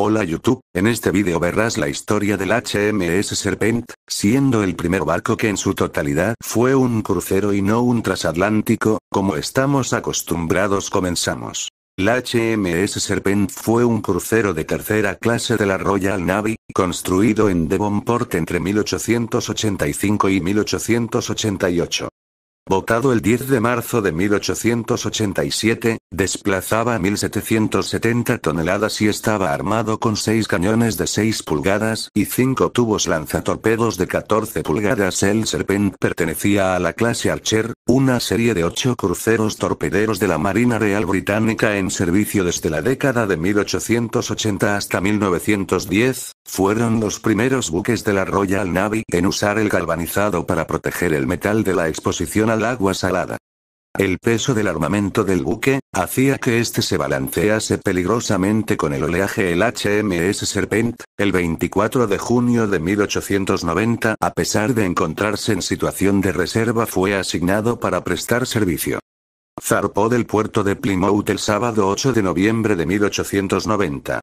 Hola YouTube, en este vídeo verás la historia del HMS Serpent, siendo el primer barco que en su totalidad fue un crucero y no un transatlántico, como estamos acostumbrados comenzamos. La HMS Serpent fue un crucero de tercera clase de la Royal Navy, construido en Devonport entre 1885 y 1888 votado el 10 de marzo de 1887, desplazaba 1.770 toneladas y estaba armado con seis cañones de 6 pulgadas y cinco tubos lanzatorpedos de 14 pulgadas. El Serpent pertenecía a la clase Archer, una serie de 8 cruceros torpederos de la Marina Real Británica en servicio desde la década de 1880 hasta 1910, fueron los primeros buques de la Royal Navy en usar el galvanizado para proteger el metal de la exposición al agua salada. El peso del armamento del buque, hacía que éste se balancease peligrosamente con el oleaje el HMS Serpent, el 24 de junio de 1890 a pesar de encontrarse en situación de reserva fue asignado para prestar servicio. Zarpó del puerto de Plymouth el sábado 8 de noviembre de 1890.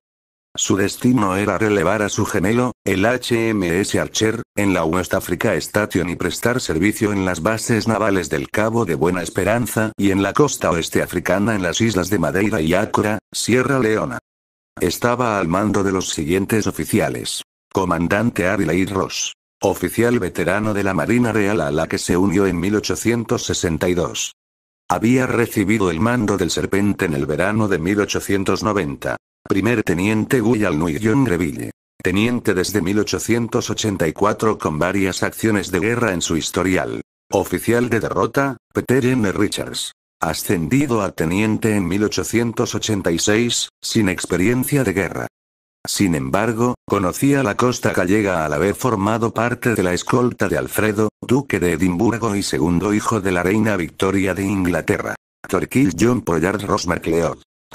Su destino era relevar a su gemelo, el HMS Archer, en la West Africa Station y prestar servicio en las bases navales del Cabo de Buena Esperanza y en la costa oeste africana en las islas de Madeira y Ácora, Sierra Leona. Estaba al mando de los siguientes oficiales. Comandante y Ross. Oficial veterano de la Marina Real a la que se unió en 1862. Había recibido el mando del Serpente en el verano de 1890. Primer teniente Guy John Greville. Teniente desde 1884 con varias acciones de guerra en su historial. Oficial de derrota, Peter M. Richards. Ascendido a teniente en 1886, sin experiencia de guerra. Sin embargo, conocía la costa gallega al haber formado parte de la escolta de Alfredo, duque de Edimburgo y segundo hijo de la reina Victoria de Inglaterra. Torquil John Proyard Ross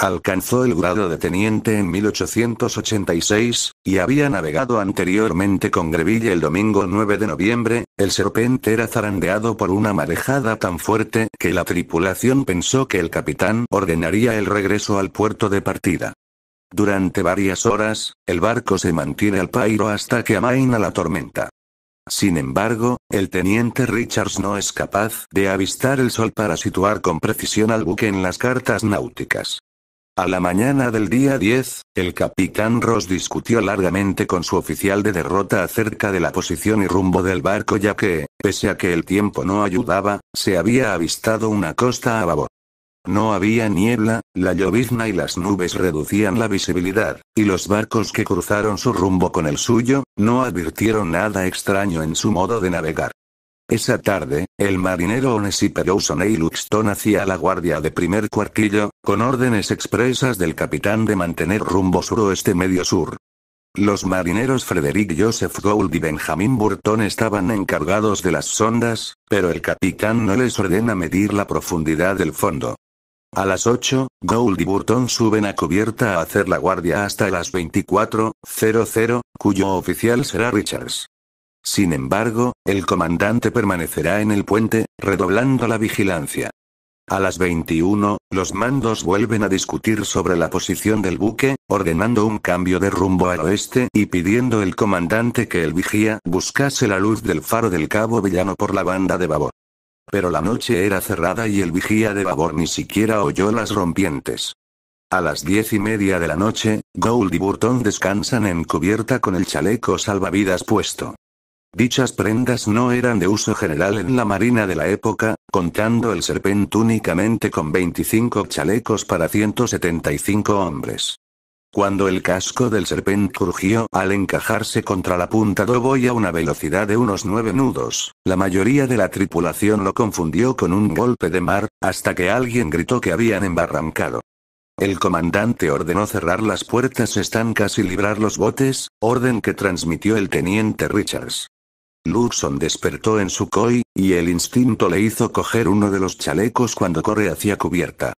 Alcanzó el grado de teniente en 1886, y había navegado anteriormente con Greville el domingo 9 de noviembre, el serpente era zarandeado por una marejada tan fuerte que la tripulación pensó que el capitán ordenaría el regreso al puerto de partida. Durante varias horas, el barco se mantiene al pairo hasta que amaina la tormenta. Sin embargo, el teniente Richards no es capaz de avistar el sol para situar con precisión al buque en las cartas náuticas. A la mañana del día 10, el capitán Ross discutió largamente con su oficial de derrota acerca de la posición y rumbo del barco ya que, pese a que el tiempo no ayudaba, se había avistado una costa a babor. No había niebla, la llovizna y las nubes reducían la visibilidad, y los barcos que cruzaron su rumbo con el suyo, no advirtieron nada extraño en su modo de navegar. Esa tarde, el marinero Onesipe Dawson y Luxton hacía la guardia de primer cuartillo, con órdenes expresas del capitán de mantener rumbo suroeste medio sur. Los marineros Frederick Joseph Gould y Benjamin Burton estaban encargados de las sondas, pero el capitán no les ordena medir la profundidad del fondo. A las 8, Gould y Burton suben a cubierta a hacer la guardia hasta las 24.00, cuyo oficial será Richards. Sin embargo, el comandante permanecerá en el puente, redoblando la vigilancia. A las 21, los mandos vuelven a discutir sobre la posición del buque, ordenando un cambio de rumbo al oeste y pidiendo el comandante que el vigía buscase la luz del faro del Cabo Villano por la banda de babor. Pero la noche era cerrada y el vigía de babor ni siquiera oyó las rompientes. A las diez y media de la noche, Gould y Burton descansan en cubierta con el chaleco salvavidas puesto. Dichas prendas no eran de uso general en la marina de la época, contando el serpent únicamente con 25 chalecos para 175 hombres. Cuando el casco del serpent surgió al encajarse contra la punta de a una velocidad de unos nueve nudos, la mayoría de la tripulación lo confundió con un golpe de mar, hasta que alguien gritó que habían embarrancado. El comandante ordenó cerrar las puertas estancas y librar los botes, orden que transmitió el teniente Richards. Luxon despertó en su coy, y el instinto le hizo coger uno de los chalecos cuando corre hacia cubierta.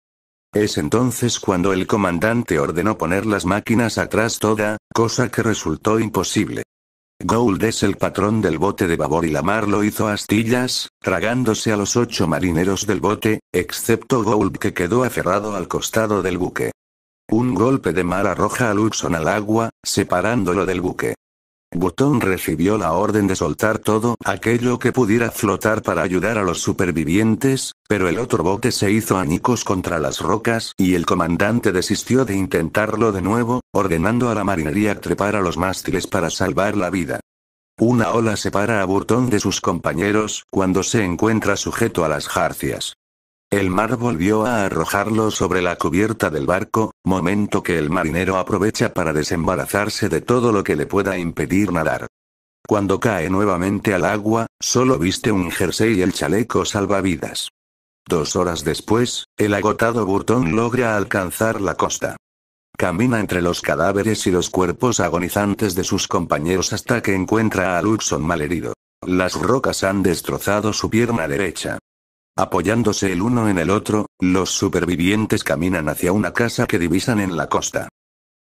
Es entonces cuando el comandante ordenó poner las máquinas atrás toda, cosa que resultó imposible. Gould es el patrón del bote de babor y la mar lo hizo astillas, tragándose a los ocho marineros del bote, excepto Gould que quedó aferrado al costado del buque. Un golpe de mar arroja a Luxon al agua, separándolo del buque. Burton recibió la orden de soltar todo aquello que pudiera flotar para ayudar a los supervivientes, pero el otro bote se hizo anicos contra las rocas y el comandante desistió de intentarlo de nuevo, ordenando a la marinería trepar a los mástiles para salvar la vida. Una ola separa a Burton de sus compañeros cuando se encuentra sujeto a las jarcias. El mar volvió a arrojarlo sobre la cubierta del barco, momento que el marinero aprovecha para desembarazarse de todo lo que le pueda impedir nadar. Cuando cae nuevamente al agua, solo viste un jersey y el chaleco salvavidas. Dos horas después, el agotado Burton logra alcanzar la costa. Camina entre los cadáveres y los cuerpos agonizantes de sus compañeros hasta que encuentra a Luxon malherido. Las rocas han destrozado su pierna derecha. Apoyándose el uno en el otro, los supervivientes caminan hacia una casa que divisan en la costa.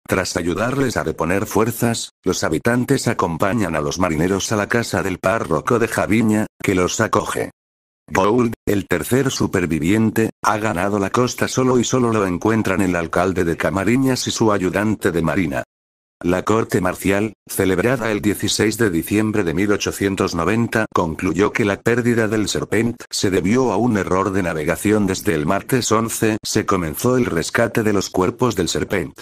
Tras ayudarles a reponer fuerzas, los habitantes acompañan a los marineros a la casa del párroco de Javiña, que los acoge. bold el tercer superviviente, ha ganado la costa solo y solo lo encuentran el alcalde de Camariñas y su ayudante de marina. La corte marcial, celebrada el 16 de diciembre de 1890, concluyó que la pérdida del Serpent se debió a un error de navegación. Desde el martes 11 se comenzó el rescate de los cuerpos del Serpent.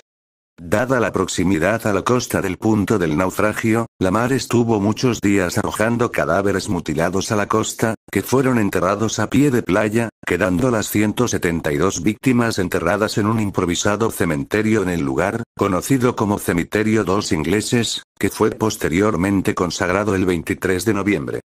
Dada la proximidad a la costa del punto del naufragio, la mar estuvo muchos días arrojando cadáveres mutilados a la costa, que fueron enterrados a pie de playa, quedando las 172 víctimas enterradas en un improvisado cementerio en el lugar, conocido como Cementerio dos Ingleses, que fue posteriormente consagrado el 23 de noviembre.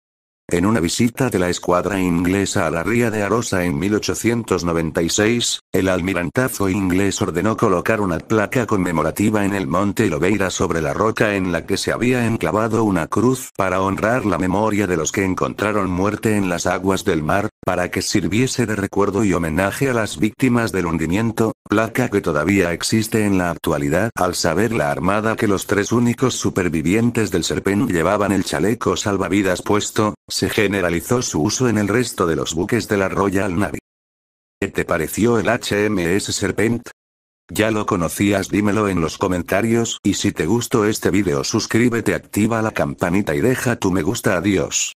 En una visita de la escuadra inglesa a la ría de Arosa en 1896, el almirantazo inglés ordenó colocar una placa conmemorativa en el monte Lobeira sobre la roca en la que se había enclavado una cruz para honrar la memoria de los que encontraron muerte en las aguas del mar, para que sirviese de recuerdo y homenaje a las víctimas del hundimiento, placa que todavía existe en la actualidad al saber la Armada que los tres únicos supervivientes del serpén llevaban el chaleco salvavidas puesto, se generalizó su uso en el resto de los buques de la Royal Navy. ¿Qué te pareció el HMS Serpent? Ya lo conocías, dímelo en los comentarios y si te gustó este vídeo suscríbete, activa la campanita y deja tu me gusta, adiós.